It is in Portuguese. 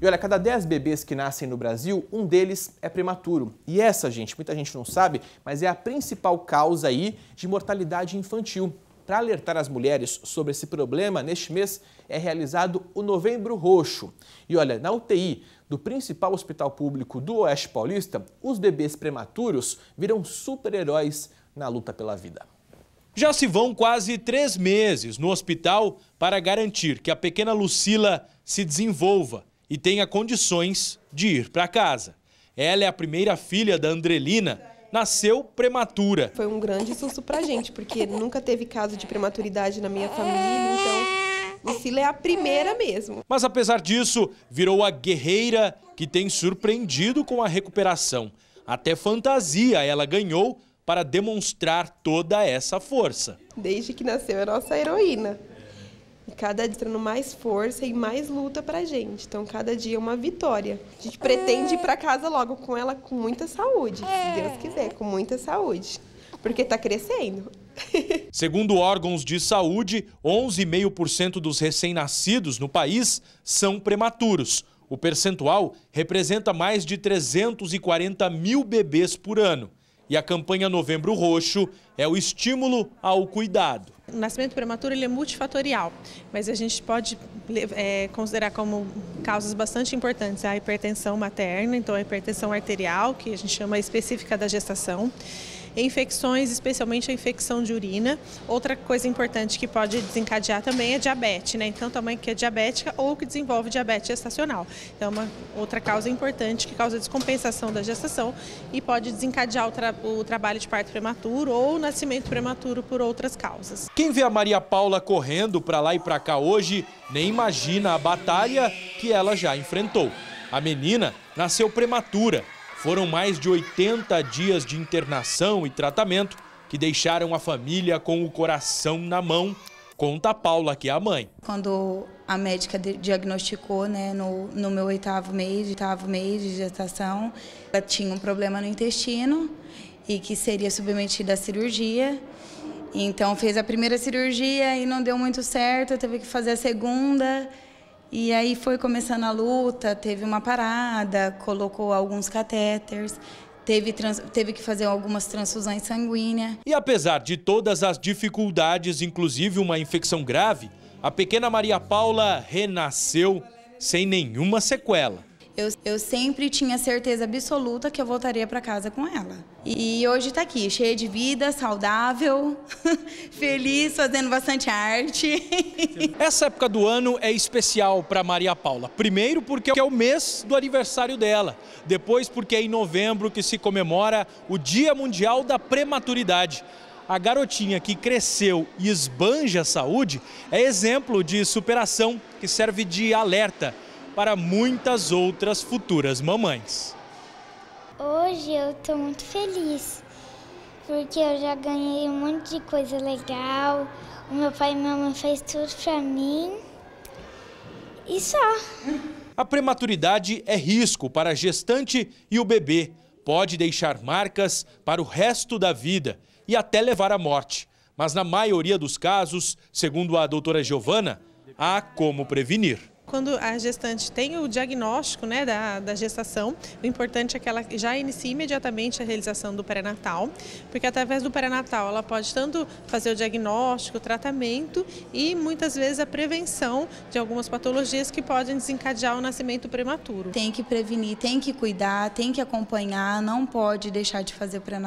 E olha, cada 10 bebês que nascem no Brasil, um deles é prematuro. E essa, gente, muita gente não sabe, mas é a principal causa aí de mortalidade infantil. Para alertar as mulheres sobre esse problema, neste mês é realizado o Novembro Roxo. E olha, na UTI do principal hospital público do Oeste Paulista, os bebês prematuros viram super-heróis na luta pela vida. Já se vão quase três meses no hospital para garantir que a pequena Lucila se desenvolva e tenha condições de ir para casa. Ela é a primeira filha da Andrelina, nasceu prematura. Foi um grande susto para a gente, porque nunca teve caso de prematuridade na minha família, então Lucila é a primeira mesmo. Mas apesar disso, virou a guerreira que tem surpreendido com a recuperação. Até fantasia ela ganhou para demonstrar toda essa força. Desde que nasceu é nossa heroína cada dia trazendo mais força e mais luta pra gente. Então, cada dia é uma vitória. A gente pretende é. ir pra casa logo com ela com muita saúde, é. se Deus quiser, com muita saúde. Porque tá crescendo. Segundo órgãos de saúde, 11,5% dos recém-nascidos no país são prematuros. O percentual representa mais de 340 mil bebês por ano. E a campanha Novembro Roxo é o estímulo ao cuidado. O nascimento prematuro ele é multifatorial, mas a gente pode é, considerar como causas bastante importantes a hipertensão materna, então a hipertensão arterial, que a gente chama específica da gestação, infecções, especialmente a infecção de urina. Outra coisa importante que pode desencadear também é diabetes, né? Então, também que é diabética ou que desenvolve diabetes gestacional. Então, é uma outra causa importante que causa descompensação da gestação e pode desencadear o, tra o trabalho de parto prematuro ou nascimento prematuro por outras causas. Quem vê a Maria Paula correndo para lá e para cá hoje nem imagina a batalha que ela já enfrentou. A menina nasceu prematura foram mais de 80 dias de internação e tratamento que deixaram a família com o coração na mão. Conta a Paula, que é a mãe. Quando a médica diagnosticou, né, no, no meu oitavo mês, oitavo mês de gestação, ela tinha um problema no intestino e que seria submetida à cirurgia. Então fez a primeira cirurgia e não deu muito certo, teve que fazer a segunda. E aí foi começando a luta, teve uma parada, colocou alguns catéteres, teve, trans, teve que fazer algumas transfusões sanguíneas. E apesar de todas as dificuldades, inclusive uma infecção grave, a pequena Maria Paula renasceu sem nenhuma sequela. Eu, eu sempre tinha certeza absoluta que eu voltaria para casa com ela. E hoje está aqui, cheia de vida, saudável, feliz, fazendo bastante arte. Essa época do ano é especial para Maria Paula. Primeiro porque é o mês do aniversário dela. Depois porque é em novembro que se comemora o Dia Mundial da Prematuridade a garotinha que cresceu e esbanja a saúde é exemplo de superação que serve de alerta para muitas outras futuras mamães. Hoje eu estou muito feliz, porque eu já ganhei um monte de coisa legal. O meu pai e minha mãe fez tudo para mim. E só. A prematuridade é risco para a gestante e o bebê. Pode deixar marcas para o resto da vida e até levar à morte. Mas na maioria dos casos, segundo a doutora Giovana, há como prevenir quando a gestante tem o diagnóstico né, da, da gestação, o importante é que ela já inicie imediatamente a realização do pré-natal, porque através do pré-natal ela pode tanto fazer o diagnóstico, o tratamento e muitas vezes a prevenção de algumas patologias que podem desencadear o nascimento prematuro. Tem que prevenir, tem que cuidar, tem que acompanhar, não pode deixar de fazer o pré-natal.